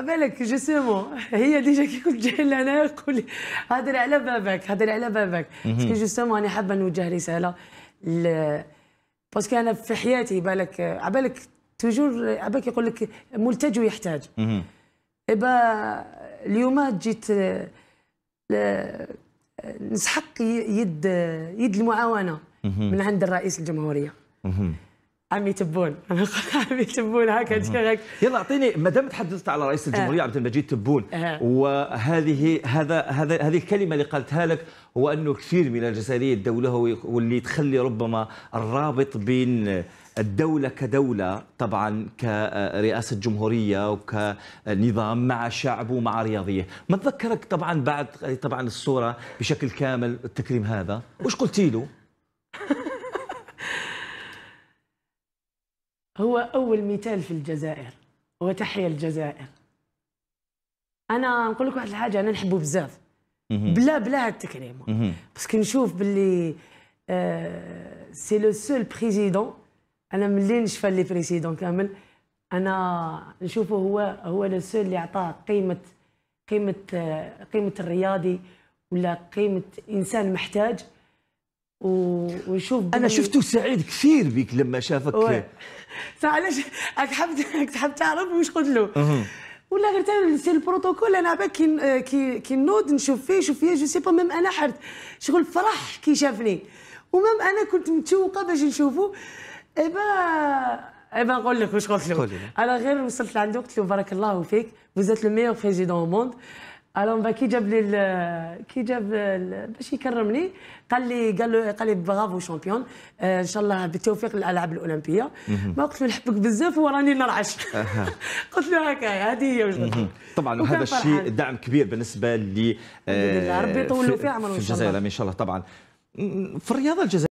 بالك جسمه هي ديجا كي كنت جاي لهنا قولي هدر على بابك هدر على بابك باسكو جوستومون انا حابه نوجه رساله ل... باسكو انا في حياتي بالك عبالك توجور عبالك يقول لك ملتج ويحتاج إبا اليوم جيت ل... نسحق يد يد المعاونه من عند الرئيس الجمهوريه عمي تبون انا عمي هكا هكذا يلا اعطيني ما دام تحدثت على رئيس آه. الجمهوريه عبد المجيد تبون آه. وهذه هذا هذا هذه الكلمه اللي قالتها لك هو انه كثير من الجزائريين الدوله واللي تخلي ربما الرابط بين الدولة كدولة طبعا كرئاسة جمهورية وكنظام مع شعبه ومع رياضية ما تذكرك طبعا بعد طبعا الصورة بشكل كامل التكريم هذا وش قلتي له هو أول مثال في الجزائر وتحيا الجزائر أنا نقول لك واحد الحاجة أنا نحبه بزاف بلا بلا التكريم باسكو نشوف باللي آه سي لو سول بريزيدون أنا ملي نشفى لي بريزيدون كامل أنا نشوفه هو هو لو سول اللي عطاه قيمة قيمة آه، قيمة الرياضي ولا قيمة إنسان محتاج ويشوف انا شفته سعيد كثير بك لما شافك علاش راك حاب تعرف واش قلت له ولا غير انا نسي البروتوكول انا عباك كي كي نود نوض نشوف فيه شوف فيه جو سي با ميم انا حرت شغل فرح كي شافني ومام انا كنت متشوقه باش نشوفه ايبا ايبا نقول لك واش قلت له انا غير وصلت لعنده قلت له بارك الله فيك فوزيت لو ميور بريزيدون موند الون كي جاب لي كي جاب باش يكرمني قال لي قال له قال لي برافو شامبيون آه، ان شاء الله بالتوفيق للالعاب الاولمبيه ما قلت له نحبك بزاف وراني نرعش قلت له هكا هذه هي وجهه طبعا وهذا الشيء دعم كبير بالنسبه ل آه، ربي يطول في عمره في الجزائر ان شاء الله طبعا في الرياضه الجزائريه